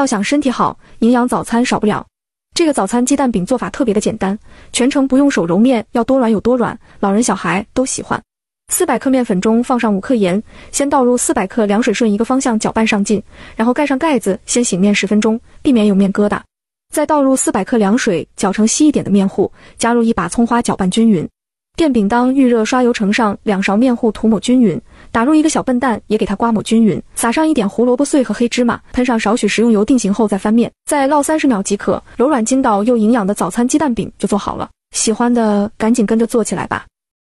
要想身体好，营养早餐少不了。这个早餐鸡蛋饼做法特别的简单，全程不用手揉面，要多软有多软，老人小孩都喜欢。四百克面粉中放上五克盐，先倒入四百克凉水，顺一个方向搅拌上劲，然后盖上盖子，先醒面十分钟，避免有面疙瘩。再倒入四百克凉水，搅成稀一点的面糊，加入一把葱花，搅拌均匀。电饼铛预热，刷油，盛上两勺面糊，涂抹均匀，打入一个小笨蛋，也给它刮抹均匀，撒上一点胡萝卜碎和黑芝麻，喷上少许食用油，定型后再翻面，再烙三十秒即可。柔软筋道又营养的早餐鸡蛋饼就做好了，喜欢的赶紧跟着做起来吧。